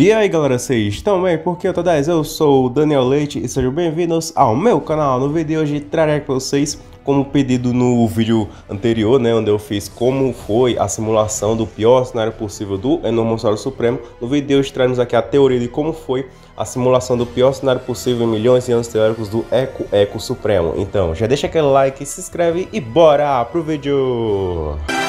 E aí galera, vocês estão bem? Porque eu tô 10, eu sou o Daniel Leite e sejam bem-vindos ao meu canal. No vídeo de hoje trarei para vocês, como pedido no vídeo anterior, né, onde eu fiz como foi a simulação do pior cenário possível do Enormossauro Supremo, no vídeo de hoje traremos aqui a teoria de como foi a simulação do pior cenário possível em milhões de anos teóricos do Eco Eco Supremo. Então, já deixa aquele like, se inscreve e bora pro vídeo! Música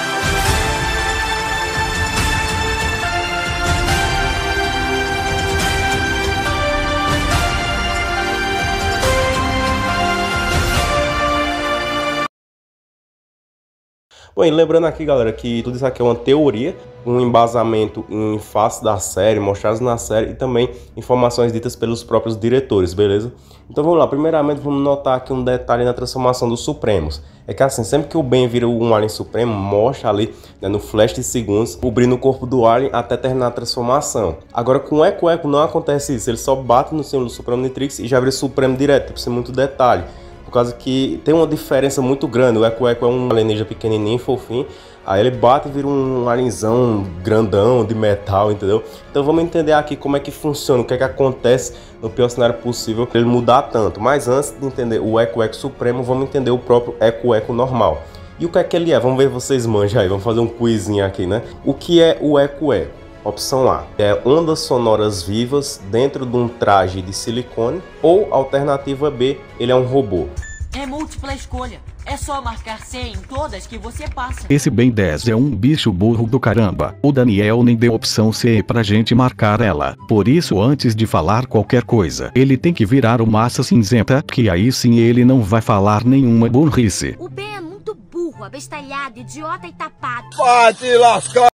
Bom, e lembrando aqui, galera, que tudo isso aqui é uma teoria, um embasamento em face da série, mostrados na série e também informações ditas pelos próprios diretores, beleza? Então vamos lá, primeiramente vamos notar aqui um detalhe na transformação dos Supremos. É que assim, sempre que o Ben vira um Alien Supremo, mostra ali, né, no flash de segundos, cobrindo o corpo do Alien até terminar a transformação. Agora com o Eco Eco não acontece isso, ele só bate no símbolo do Supremo Nitrix e já vira Supremo direto, precisa é muito detalhe. Por causa que tem uma diferença muito grande. O Eco Eco é um alienígena pequenininho, fofinho. Aí ele bate e vira um alienzão grandão de metal, entendeu? Então vamos entender aqui como é que funciona, o que é que acontece no pior cenário possível para ele mudar tanto. Mas antes de entender o Eco Eco Supremo, vamos entender o próprio Eco Eco normal. E o que é que ele é? Vamos ver vocês manjam aí, vamos fazer um quizinho aqui, né? O que é o Eco Eco? Opção A é ondas sonoras vivas dentro de um traje de silicone, ou alternativa B, ele é um robô. É múltipla escolha. É só marcar C em todas que você passa. Esse Ben 10 é um bicho burro do caramba. O Daniel nem deu opção C pra gente marcar ela. Por isso, antes de falar qualquer coisa, ele tem que virar o massa cinzenta, que aí sim ele não vai falar nenhuma burrice. O Ben é muito burro, abestalhado, idiota e tapado. Vai te lascar!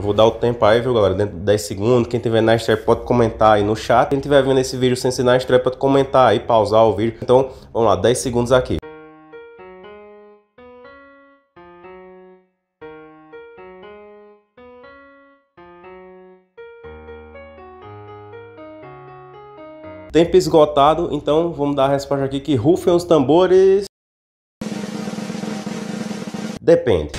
Eu vou dar o tempo aí, viu, galera? Dentro de 10 segundos. Quem tiver na estreia pode comentar aí no chat. Quem tiver vendo esse vídeo sem ser na estreia pode comentar aí, pausar o vídeo. Então, vamos lá, 10 segundos aqui. Tempo esgotado, então vamos dar a resposta aqui que rufem os tambores. Depende.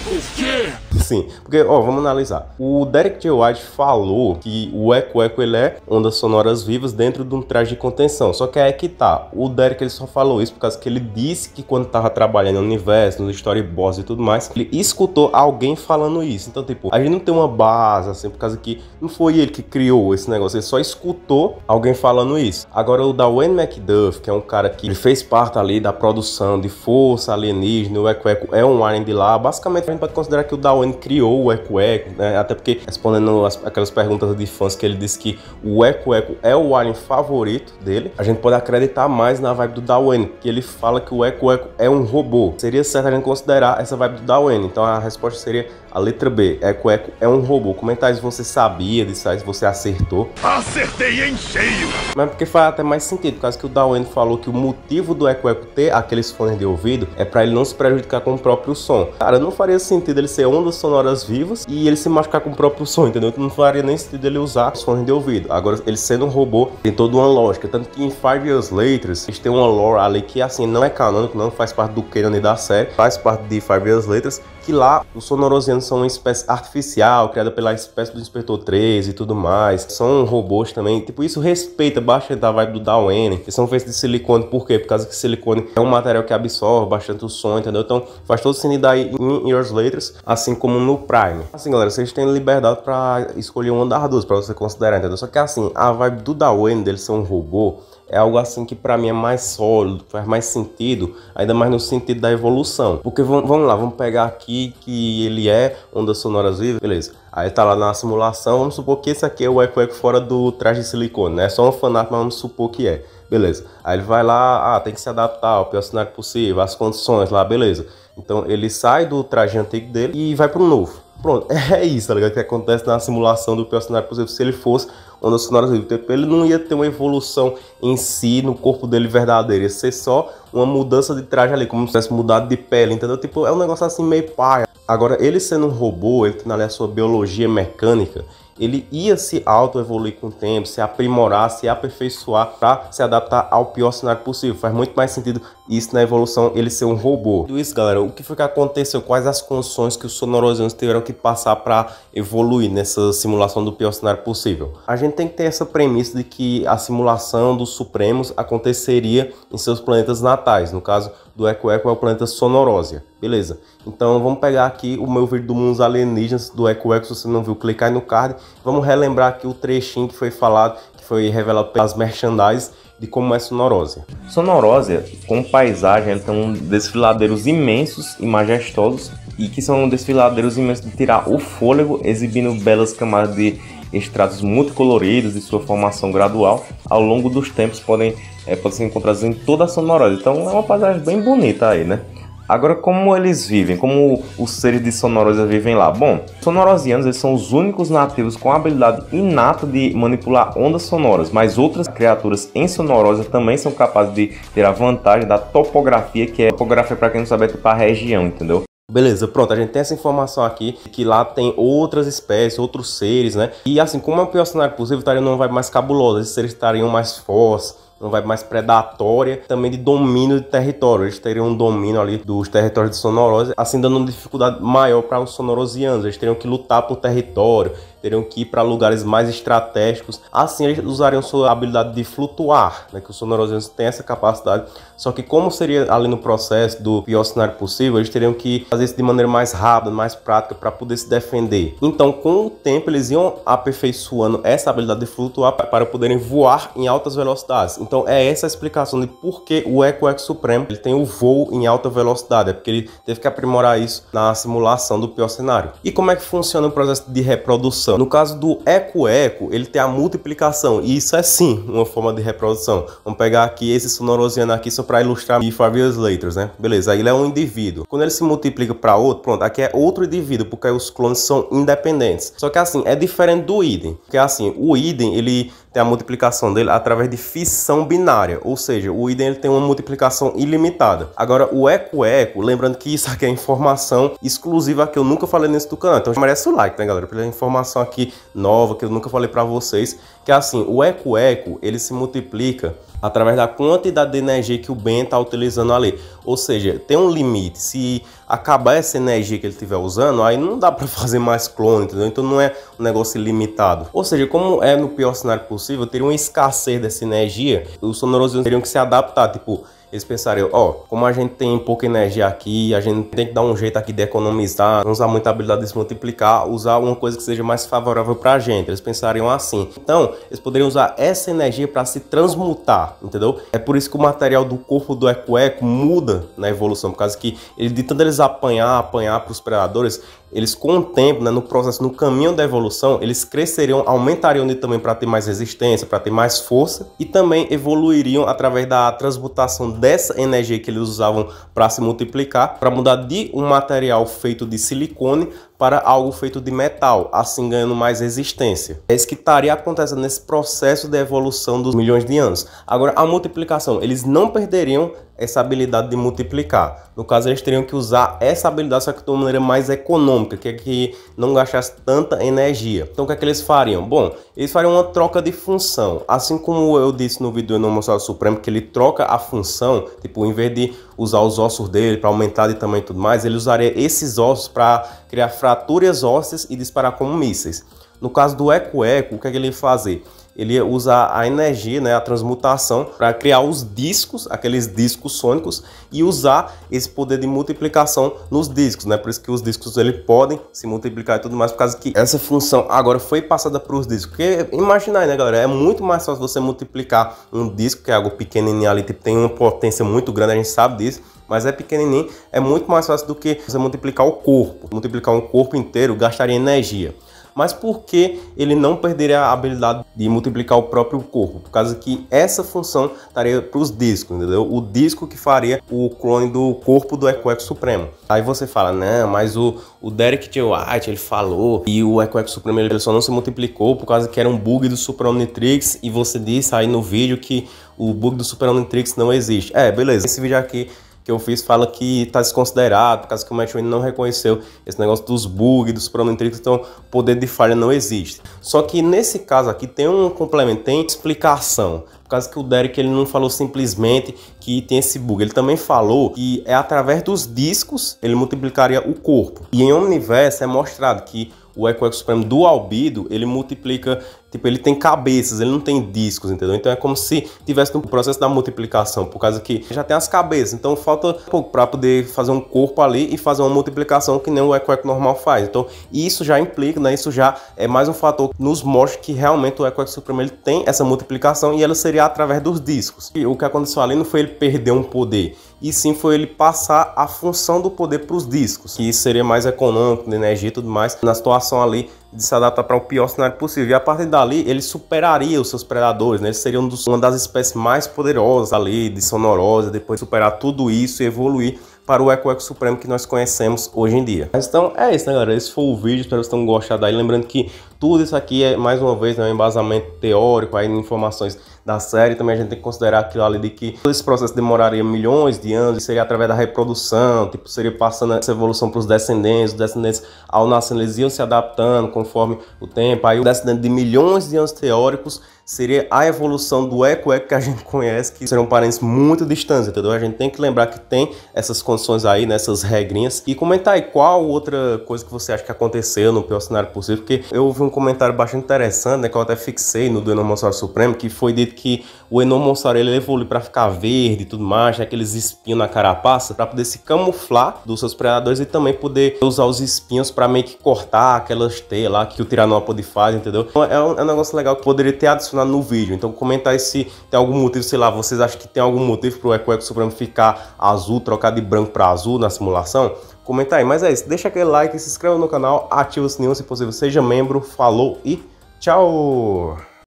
Assim, porque, ó, vamos analisar. O Derek J. White falou que o eco eco ele é ondas sonoras vivas dentro de um traje de contenção. Só que é que tá. O Derek ele só falou isso por causa que ele disse que quando tava trabalhando no universo, nos storyboards e tudo mais, ele escutou alguém falando isso. Então, tipo, a gente não tem uma base assim, por causa que não foi ele que criou esse negócio, ele só escutou alguém falando isso. Agora o da Wayne McDuff, que é um cara que ele fez parte ali da produção de Força Alienígena, o Eco Eco é um alien de lá. Basicamente, a gente pode considerar que o Darwin criou o Eco Eco, né? Até porque, respondendo as, aquelas perguntas de fãs que ele disse que o Eco Eco é o alien favorito dele, a gente pode acreditar mais na vibe do Dawen, que ele fala que o Eco Eco é um robô. Seria certo a gente considerar essa vibe do Dawen. Então a resposta seria a letra B, Eco Eco é um robô. Comentar se é você sabia disso aí, se você acertou. Acertei em cheio! Mas porque faz até mais sentido, por causa que o Darwin falou que o motivo do Eco Eco ter aqueles fones de ouvido é para ele não se prejudicar com o próprio som. Cara, não faria sentido ele ser ondas sonoras vivas e ele se machucar com o próprio som, entendeu? Então, não faria nem sentido ele usar os fones de ouvido. Agora, ele sendo um robô, tem toda uma lógica. Tanto que em Five Years Later, eles têm uma lore ali que, assim, não é canônico, não faz parte do canon da série, faz parte de Five Years Later, que lá os sonorosianos são uma espécie artificial, criada pela espécie do Inspetor 3 e tudo mais. São robôs também. Tipo, isso respeita bastante a vibe do Dawene, eles são feitos de silicone. Por quê? Por causa que silicone é um material que absorve bastante o som, entendeu? Então faz todo sentido aí em Years Letters, assim como no Prime. Assim, galera, vocês têm liberdade para escolher uma das duas, para você considerar, entendeu? Só que assim, a vibe do Dawene, dele ser um robô, é algo assim que para mim é mais sólido, faz mais sentido, ainda mais no sentido da evolução. Porque vamos lá, vamos pegar aqui que ele é ondas sonoras livres, beleza. Aí tá lá na simulação, vamos supor que esse aqui é o eco eco fora do traje de silicone, né? É só um fanático, mas vamos supor que é. Beleza. Aí ele vai lá, ah, tem que se adaptar ao pior cenário possível, às condições lá, beleza. Então ele sai do traje antigo dele e vai pro novo. Pronto, é isso, tá ligado? Que acontece na simulação do pior cenário possível. Se ele fosse ondas sonoras do tipo, ele não ia ter uma evolução em si, no corpo dele verdadeiro. Ia ser só uma mudança de traje ali, como se tivesse mudado de pele, entendeu? Tipo, é um negócio assim meio paia. Agora, ele sendo um robô, ele tendo ali a sua biologia mecânica, ele ia se auto-evoluir com o tempo, se aprimorar, se aperfeiçoar para se adaptar ao pior cenário possível. Faz muito mais sentido isso na evolução, ele ser um robô. Tudo isso, galera, o que foi que aconteceu? Quais as condições que os sonorosianos tiveram que passar para evoluir nessa simulação do pior cenário possível? A gente tem que ter essa premissa de que a simulação dos Supremos aconteceria em seus planetas natais, no caso, do Eco Eco é o planeta Sonorósia. Beleza. Então vamos pegar aqui o meu vídeo do Mundos Alienígenas do Eco Eco. Se você não viu, clicar aí no card. Vamos relembrar aqui o trechinho que foi falado, que foi revelado pelas merchandise de como é Sonorósia. Sonorósia, como paisagem, tem um desfiladeiros imensos e majestosos e que são desfiladeiros imensos de tirar o fôlego, exibindo belas camadas de extratos muito coloridos e sua formação gradual ao longo dos tempos podem, é, podem ser encontrados em toda a Sonorosa. Então é uma paisagem bem bonita aí, né? Agora, como eles vivem? Como os seres de Sonorosa vivem lá? Bom, sonorosianos eles são os únicos nativos com a habilidade inata de manipular ondas sonoras, mas outras criaturas em Sonorosa também são capazes de ter a vantagem da topografia, que é topografia, para quem não sabe, é tipo a região, entendeu? Beleza, pronto, a gente tem essa informação aqui que lá tem outras espécies, outros seres, né? E assim, como é o pior cenário possível, estaria numa vibe mais cabulosa, esses seres estariam mais fortes, não vibe mais predatória, também de domínio de território. Eles teriam um domínio ali dos territórios de Sonorose, assim dando uma dificuldade maior para os sonorosianos. Eles teriam que lutar por território, teriam que ir para lugares mais estratégicos. Assim, eles usariam sua habilidade de flutuar, né? que os sonorosianos têm essa capacidade. Só que como seria ali no processo do pior cenário possível, eles teriam que fazer isso de maneira mais rápida, mais prática, para poder se defender. Então, com o tempo, eles iam aperfeiçoando essa habilidade de flutuar para poderem voar em altas velocidades. Então, é essa a explicação de por que o Eco Eco Supremo ele tem o voo em alta velocidade. É porque ele teve que aprimorar isso na simulação do pior cenário. E como é que funciona o processo de reprodução? reprodução. No caso do eco-eco, ele tem a multiplicação, e isso é sim uma forma de reprodução. Vamos pegar aqui esse sonorosiano aqui só para ilustrar e Fabius Letters, né? Beleza, aí ele é um indivíduo. Quando ele se multiplica para outro, pronto, aqui é outro indivíduo, porque os clones são independentes. Só que assim, é diferente do idem, porque assim, o idem, ele tem a multiplicação dele através de fissão binária, ou seja, o idem ele tem uma multiplicação ilimitada. Agora, o eco-eco, lembrando que isso aqui é informação exclusiva que eu nunca falei nesse do canal, então merece o like, né, galera? Pela é informação aqui nova que eu nunca falei para vocês, que é assim, o eco-eco, ele se multiplica através da quantidade de energia que o Ben está utilizando ali. Ou seja, tem um limite. Se acabar essa energia que ele estiver usando, aí não dá para fazer mais clone, entendeu? Então não é um negócio ilimitado. Ou seja, como é no pior cenário possível, teria uma escassez dessa energia, os sonorosos teriam que se adaptar, tipo eles pensariam, ó, oh, como a gente tem pouca energia aqui, a gente tem que dar um jeito aqui de economizar, não usar muita habilidade de se multiplicar, usar uma coisa que seja mais favorável pra gente. Eles pensariam assim. Então, eles poderiam usar essa energia para se transmutar, entendeu? É por isso que o material do corpo do Eco-Eco muda na evolução, por causa que ele de tanto eles apanhar, apanhar pros predadores, eles com o tempo, né, no processo, no caminho da evolução, eles cresceriam, aumentariam de tamanho para ter mais resistência, para ter mais força e também evoluiriam através da transmutação dessa energia que eles usavam para se multiplicar, para mudar de um material feito de silicone para algo feito de metal, assim ganhando mais resistência. É isso que estaria acontecendo nesse processo de evolução dos milhões de anos. Agora, a multiplicação, eles não perderiam essa habilidade de multiplicar. No caso, eles teriam que usar essa habilidade, só que de uma maneira mais econômica, que é que não gastasse tanta energia. Então, o que é que eles fariam? Bom, eles fariam uma troca de função. Assim como eu disse no vídeo do Enomossauro Supremo, que ele troca a função, tipo, em vez de usar os ossos dele para aumentar de tamanho e tudo mais, ele usaria esses ossos para criar fra fraturas ósseas e disparar como mísseis. No caso do eco-eco, o que, é que ele ia fazer? Ele ia usar a energia, né, a transmutação, para criar os discos, aqueles discos sônicos, e usar esse poder de multiplicação nos discos, né? Por isso que os discos ele podem se multiplicar e tudo mais, por causa que essa função agora foi passada para os discos. Porque aí, né, galera? É muito mais fácil você multiplicar um disco, que é algo pequenininho ali, tipo, tem uma potência muito grande, a gente sabe disso mas é pequenininho, é muito mais fácil do que você multiplicar o corpo. Multiplicar um corpo inteiro gastaria energia. Mas por que ele não perderia a habilidade de multiplicar o próprio corpo? Por causa que essa função estaria para os discos, entendeu? O disco que faria o clone do corpo do Equex Supremo. Aí você fala, né, mas o, o Derek J. White, ele falou e o Equex Supremo ele só não se multiplicou por causa que era um bug do Super Omnitrix e você disse aí no vídeo que o bug do Super Omnitrix não existe. É, beleza. Esse vídeo aqui que eu fiz fala que está desconsiderado, por causa que o Matt não reconheceu esse negócio dos bugs, dos pronometricos, então poder de falha não existe. Só que nesse caso aqui tem um complemento, tem explicação. Por causa que o Derek ele não falou simplesmente que tem esse bug, ele também falou que é através dos discos ele multiplicaria o corpo. E em Omniverse é mostrado que o Eco Supremo do albedo ele multiplica Tipo, ele tem cabeças, ele não tem discos, entendeu? Então é como se tivesse um processo da multiplicação, por causa que já tem as cabeças, então falta pouco para poder fazer um corpo ali e fazer uma multiplicação que nem o Eco normal faz. Então isso já implica, né? Isso já é mais um fator que nos mostra que realmente o Eco Supremo ele tem essa multiplicação e ela seria através dos discos. E o que aconteceu ali não foi ele perder um poder, e sim foi ele passar a função do poder para os discos, que seria mais econômico, de né, energia e tudo mais, na situação ali de se adaptar para o pior cenário possível. E a partir dali, ele superaria os seus predadores, né? Ele seria um dos, uma das espécies mais poderosas ali, de sonorosa, depois de superar tudo isso e evoluir para o Eco Eco Supremo que nós conhecemos hoje em dia. Mas então é isso, né, galera? Esse foi o vídeo, espero que vocês tenham gostado aí. Lembrando que tudo isso aqui é, mais uma vez, né, um embasamento teórico, aí, informações da série, também a gente tem que considerar aquilo ali de que todo esse processo demoraria milhões de anos, e seria através da reprodução, tipo, seria passando essa evolução para os descendentes, os descendentes ao nascer eles iam se adaptando conforme o tempo, aí o descendente de milhões de anos teóricos seria a evolução do eco eco que a gente conhece, que serão parentes muito distantes, entendeu? A gente tem que lembrar que tem essas condições aí, nessas né, regrinhas. E comentar aí qual outra coisa que você acha que aconteceu no pior cenário possível, porque eu ouvi um comentário bastante interessante, né, que eu até fixei no do Enomossauro Supremo, que foi dito que o Enomossauro ele evoluiu para ficar verde e tudo mais, né, aqueles espinhos na carapaça, para poder se camuflar dos seus predadores e também poder usar os espinhos para meio que cortar aquelas telas lá que o Tiranópode faz, entendeu? Então é um, é um negócio legal que poderia ter adicionado no vídeo. Então comenta aí se tem algum motivo, sei lá, vocês acham que tem algum motivo para o Eco Eco Supremo ficar azul, trocar de branco para azul na simulação? Comenta aí, mas é isso, deixa aquele like, se inscreva no canal, ativa o sininho se possível, seja membro, falou e tchau!